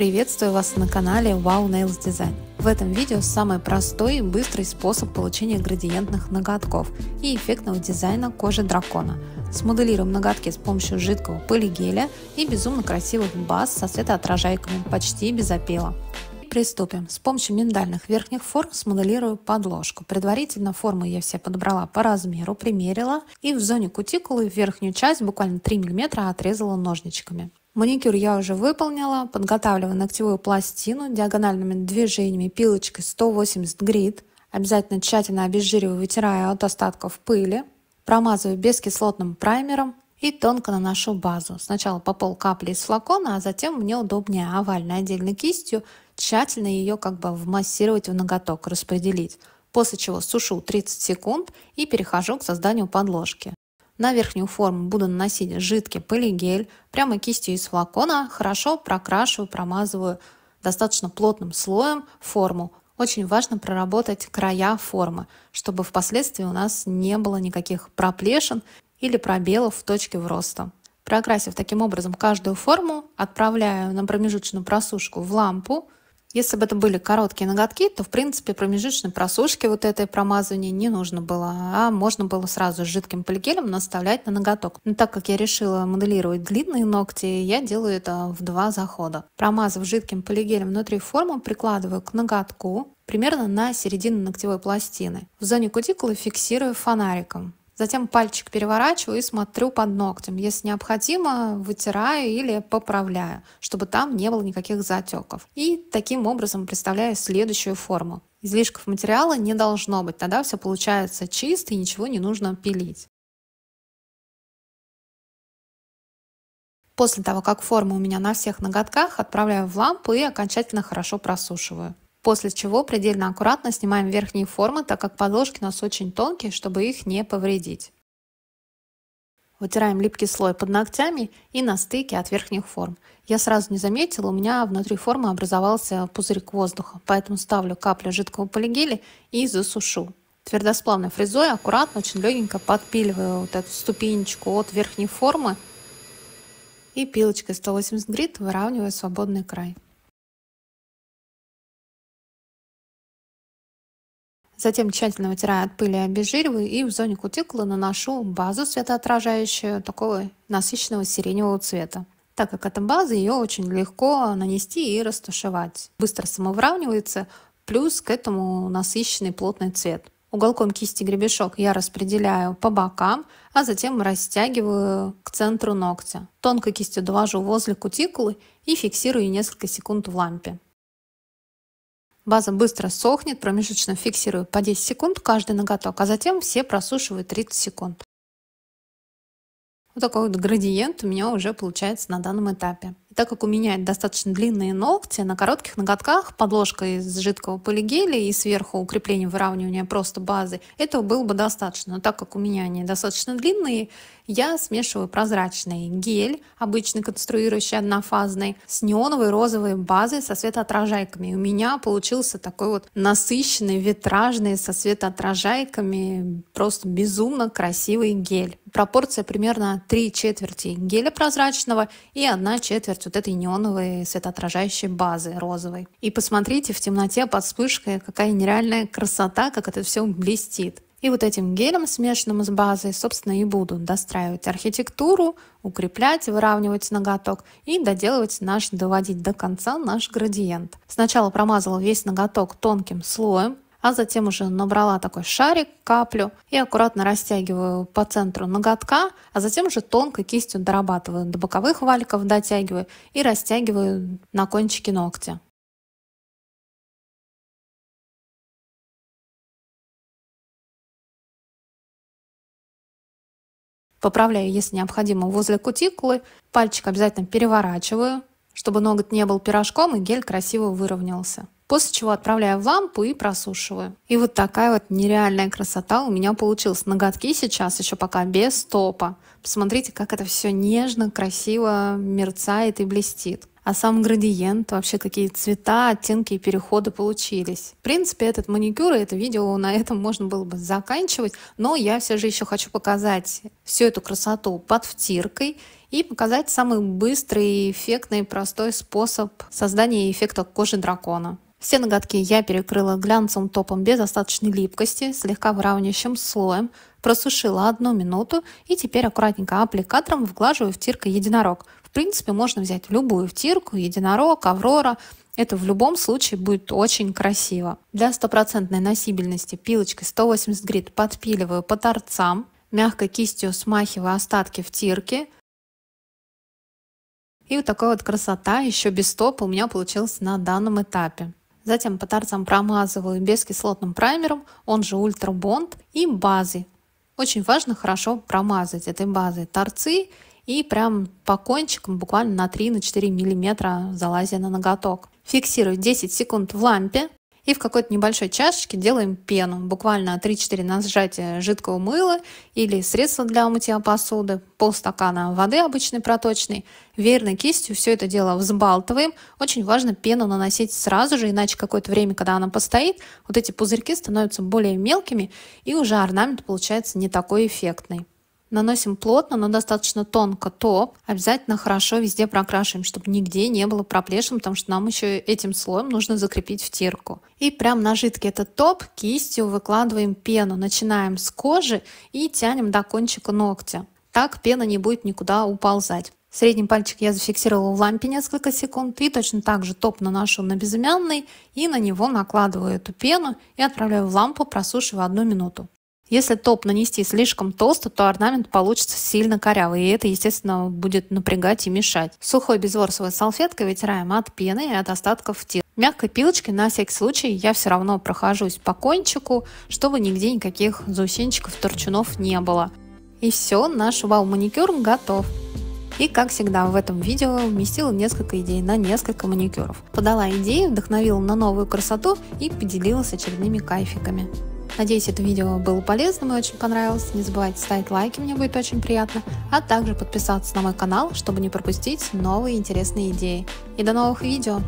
Приветствую вас на канале Wow Nails Design. В этом видео самый простой и быстрый способ получения градиентных ноготков и эффектного дизайна кожи дракона. Смоделируем ноготки с помощью жидкого пылегеля и безумно красивых баз со светоотражайками почти без опила приступим. С помощью миндальных верхних форм смоделирую подложку. Предварительно формы я все подобрала по размеру, примерила и в зоне кутикулы верхнюю часть буквально 3 мм отрезала ножничками. Маникюр я уже выполнила, подготавливаю ногтевую пластину диагональными движениями пилочкой 180 грит, Обязательно тщательно обезжириваю, вытирая от остатков пыли. Промазываю бескислотным праймером и тонко наношу базу. Сначала по пол капли из флакона, а затем мне удобнее овальной отдельной кистью тщательно ее как бы вмассировать в ноготок, распределить. После чего сушу 30 секунд и перехожу к созданию подложки. На верхнюю форму буду наносить жидкий полигель, прямо кистью из флакона, хорошо прокрашиваю, промазываю достаточно плотным слоем форму, очень важно проработать края формы, чтобы впоследствии у нас не было никаких проплешин или пробелов в точке в роста. Прокрасив таким образом каждую форму, отправляю на промежуточную просушку в лампу. Если бы это были короткие ноготки, то в принципе промежуточной просушки вот этой промазывания не нужно было, а можно было сразу с жидким полигелем наставлять на ноготок. Но так как я решила моделировать длинные ногти, я делаю это в два захода. Промазав жидким полигелем внутри формы, прикладываю к ноготку примерно на середину ногтевой пластины. В зоне кутикулы фиксирую фонариком. Затем пальчик переворачиваю и смотрю под ногтем. Если необходимо, вытираю или поправляю, чтобы там не было никаких затеков. И таким образом представляю следующую форму. Излишков материала не должно быть, тогда все получается чисто и ничего не нужно пилить. После того, как форма у меня на всех ноготках, отправляю в лампу и окончательно хорошо просушиваю. После чего предельно аккуратно снимаем верхние формы, так как подложки у нас очень тонкие, чтобы их не повредить. Вытираем липкий слой под ногтями и на стыке от верхних форм. Я сразу не заметила, у меня внутри формы образовался пузырик воздуха, поэтому ставлю каплю жидкого полигеля и засушу. Твердосплавной фрезой аккуратно, очень легенько подпиливаю вот эту ступенечку от верхней формы и пилочкой 180 грит выравниваю свободный край. Затем тщательно вытираю от пыли и обезжириваю и в зоне кутикулы наношу базу светоотражающую такого насыщенного сиреневого цвета так как это база, ее очень легко нанести и растушевать. Быстро самовыравнивается, плюс к этому насыщенный плотный цвет. Уголком кисти гребешок я распределяю по бокам, а затем растягиваю к центру ногтя. Тонкой кистью довожу возле кутикулы и фиксирую несколько секунд в лампе. База быстро сохнет, промежуточно фиксирую по 10 секунд каждый ноготок, а затем все просушиваю 30 секунд. Вот такой вот градиент у меня уже получается на данном этапе так как у меня достаточно длинные ногти, на коротких ноготках подложка из жидкого полигеля и сверху укрепление выравнивания просто базы, этого было бы достаточно. Но так как у меня они достаточно длинные, я смешиваю прозрачный гель, обычный конструирующий однофазный, с неоновой розовой базой со светоотражайками. И у меня получился такой вот насыщенный, витражный, со светоотражайками, просто безумно красивый гель пропорция примерно 3 четверти геля прозрачного и 1 четверть вот этой неоновой светоотражающей базы розовой. И посмотрите в темноте под вспышкой, какая нереальная красота, как это все блестит. И вот этим гелем, смешанным с базой, собственно, и буду достраивать архитектуру, укреплять, выравнивать ноготок и доделывать наш, доводить до конца наш градиент. Сначала промазала весь ноготок тонким слоем, а затем уже набрала такой шарик, каплю и аккуратно растягиваю по центру ноготка, а затем уже тонкой кистью дорабатываю, до боковых вальков, дотягиваю и растягиваю на кончике ногтя. Поправляю, если необходимо, возле кутикулы. Пальчик обязательно переворачиваю, чтобы ноготь не был пирожком и гель красиво выровнялся после чего отправляю в лампу и просушиваю. И вот такая вот нереальная красота у меня получилась. Ноготки сейчас еще пока без топа. Посмотрите, как это все нежно, красиво мерцает и блестит. А сам градиент, вообще какие цвета, оттенки и переходы получились. В принципе, этот маникюр и это видео на этом можно было бы заканчивать, но я все же еще хочу показать всю эту красоту под втиркой и показать самый быстрый, эффектный, простой способ создания эффекта кожи дракона. Все ноготки я перекрыла глянцевым топом без остаточной липкости, слегка выравнивающим слоем, просушила одну минуту и теперь аккуратненько аппликатором вглаживаю втиркой единорог. В принципе, можно взять любую втирку, единорог, аврора, это в любом случае будет очень красиво. Для стопроцентной носибельности пилочкой 180 грит подпиливаю по торцам, мягкой кистью смахиваю остатки втирки, и вот такая вот красота еще без стопа у меня получилась на данном этапе. Затем по торцам промазываю бескислотным праймером, он же ультрабонд и базой. Очень важно хорошо промазать этой базой торцы и прям по кончикам буквально на 3-4 мм залазя на ноготок. Фиксирую 10 секунд в лампе, и в какой-то небольшой чашечке делаем пену, буквально 3-4 сжатие жидкого мыла или средства для мытья посуды, полстакана воды обычной проточной. Верной кистью все это дело взбалтываем. Очень важно пену наносить сразу же, иначе какое-то время, когда она постоит, вот эти пузырьки становятся более мелкими, и уже орнамент получается не такой эффектный. Наносим плотно, но достаточно тонко топ. Обязательно хорошо везде прокрашиваем, чтобы нигде не было проплешин, потому что нам еще этим слоем нужно закрепить втирку. И прям на жидкий этот топ кистью выкладываем пену. Начинаем с кожи и тянем до кончика ногтя. Так пена не будет никуда уползать. Средний пальчик я зафиксировала в лампе несколько секунд и точно так же топ наношу на безымянный и на него накладываю эту пену и отправляю в лампу, просушиваю одну минуту. Если топ нанести слишком толсто, то орнамент получится сильно корявый, и это, естественно, будет напрягать и мешать. Сухой безворсовой салфеткой вытираем от пены и от остатков тела. Мягкой пилочкой на всякий случай я все равно прохожусь по кончику, чтобы нигде никаких заусенчиков, торчунов не было. И все, наш вау-маникюр готов. И как всегда в этом видео вместила несколько идей на несколько маникюров. Подала идеи, вдохновила на новую красоту и поделилась очередными кайфиками. Надеюсь, это видео было полезным и очень понравилось. Не забывайте ставить лайки, мне будет очень приятно. А также подписаться на мой канал, чтобы не пропустить новые интересные идеи. И до новых видео!